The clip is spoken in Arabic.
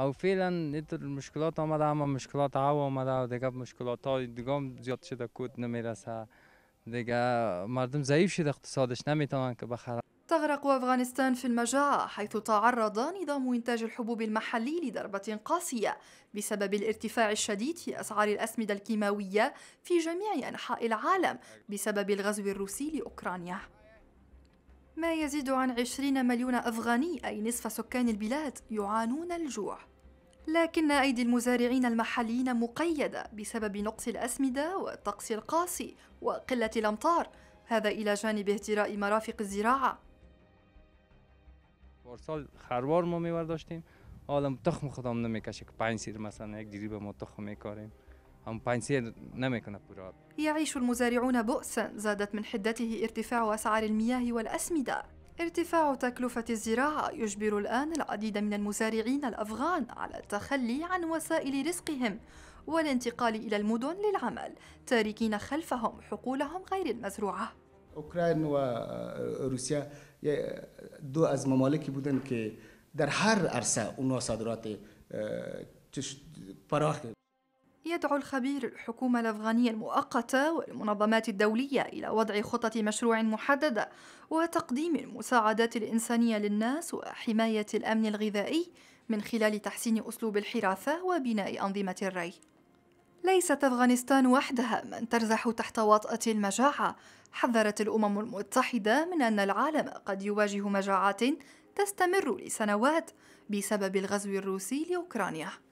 او فعلا نت المشکلات آمده اما مشکلات او آمده و دیگه مشکلات های دیگه زیاد شده کود نمیرسه دیگه مردم ضعیف شده اقتصادش نمیتونن که بخرن تغرق أفغانستان في المجاعة حيث تعرض نظام إنتاج الحبوب المحلي لضربة قاسية بسبب الارتفاع الشديد في أسعار الأسمدة الكيماوية في جميع أنحاء العالم بسبب الغزو الروسي لأوكرانيا ما يزيد عن 20 مليون أفغاني أي نصف سكان البلاد يعانون الجوع لكن أيدي المزارعين المحليين مقيدة بسبب نقص الأسمدة والطقس القاسي وقلة الأمطار هذا إلى جانب اهتراء مرافق الزراعة پارسال خروار ما میورداشتیم حالا تخم خودم نمیکشه که پنج سیر مثلا یک جریب ما تخم میکاریم يعيش المزارعون بؤسا زادت من حدته ارتفاع أسعار المياه والأسمدة ارتفاع تكلفة الزراعة يجبر الآن العديد من المزارعين الأفغان على التخلي عن وسائل رزقهم والانتقال إلى المدن للعمل تاركين خلفهم حقولهم غير المزروعة اوکراین وروسيا دو از ممالك بودن در هر عرصه صادرات اه، يدعو الخبير الحكومة الأفغانية المؤقتة والمنظمات الدولية إلى وضع خطط مشروع محددة وتقديم المساعدات الإنسانية للناس وحماية الأمن الغذائي من خلال تحسين أسلوب الحراثة وبناء أنظمة الري. ليست أفغانستان وحدها من ترزح تحت وطأة المجاعة، حذرت الأمم المتحدة من أن العالم قد يواجه مجاعات تستمر لسنوات بسبب الغزو الروسي لأوكرانيا.